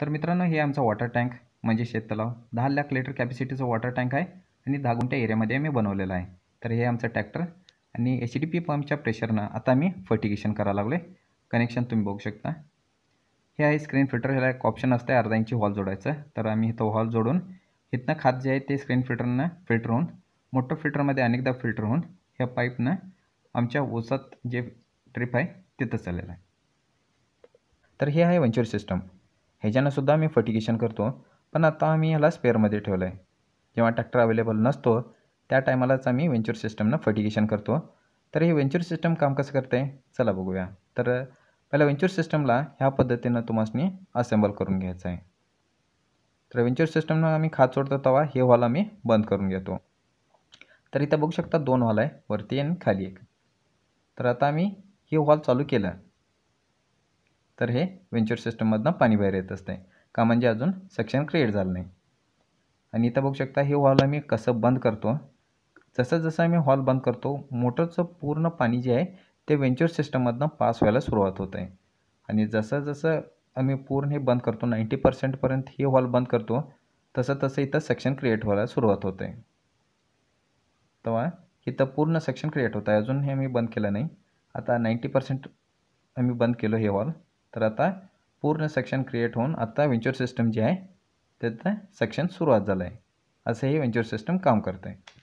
तर मित्रांनो हे आमचा वॉटर टँक म्हणजे शेततलाव दहा लाख लिटर कॅपॅसिटीचं वॉटर टँक आहे आणि दहा गुंठ्या एरियामध्ये आम्ही बनवलेलं आहे तर हे आमचं ट्रॅक्टर आणि एच डी पी पंपच्या प्रेशरनं आता आम्ही फर्टिगेशन करायला लागलो कनेक्शन तुम्ही बघू शकता हे आहे स्क्रीन फिल्टर ह्याला एक ऑप्शन असतं आहे अर्धा इंची हॉल जोडायचं तर आम्ही इथं हॉल जोडून इथनं खात जे आहे ते स्क्रीन फिल्टरनं फिल्टर होऊन मोठं फिल्टरमध्ये अनेकदा फिल्टर होऊन ह्या पाईपनं आमच्या ओसात जे ट्रिप आहे तिथं चाललेलं आहे तर हे आहे वंचर सिस्टम ह्याच्यानंसुद्धा आम्ही फर्टिगेशन करतो पण आता आम्ही ह्याला स्पेअरमध्ये ठेवलं आहे जेव्हा ट्रॅक्टर अवेलेबल नसतो त्या टायमालाच आम्ही वेंचर सिस्टमनं फर्टिगेशन करतो तर हे वेंचर सिस्टम काम कसं करते चला बघूया तर पहिला वेंचर सिस्टमला ह्या पद्धतीनं तुम्हाला असेंबल करून घ्यायचं आहे तर वेंचर सिस्टमनं आम्ही खात सोडतो तेव्हा हे हॉल आम्ही बंद करून घेतो तर इथं बघू शकता दोन हॉल आहे वरती आणि खाली एक तर आता आम्ही हे हॉल चालू केलं तर हे व्हेंचर सिस्टममधनं पाणी बाहेर येत असते का म्हणजे अजून सेक्शन क्रिएट झालं नाही आणि इथं बघू शकता हे हॉल आम्ही कसं बंद करतो जसं जसं आम्ही हॉल बंद करतो मोटरचं पूर्ण पाणी जे आहे ते व्हेंचर सिस्टममधनं पास व्हायला सुरुवात होत आहे आणि जसं जसं आम्ही पूर्ण हे बंद करतो नाईंटी पर्सेंटपर्यंत हे हॉल बंद करतो तसं तसं इथं सेक्शन क्रिएट व्हायला सुरुवात होते तेव्हा इथं पूर्ण सेक्शन क्रिएट होत आहे अजून हे मी बंद केलं नाही आता नाईंटी पर्सेंट आम्ही बंद केलं हे हॉल तर आता पूर्ण सेक्शन क्रिएट होऊन आत्ता वेंचर सिस्टम जी आहे त्याचं सेक्शन सुरुवात झालं आहे असं ही वेंचर सिस्टम काम करतं आहे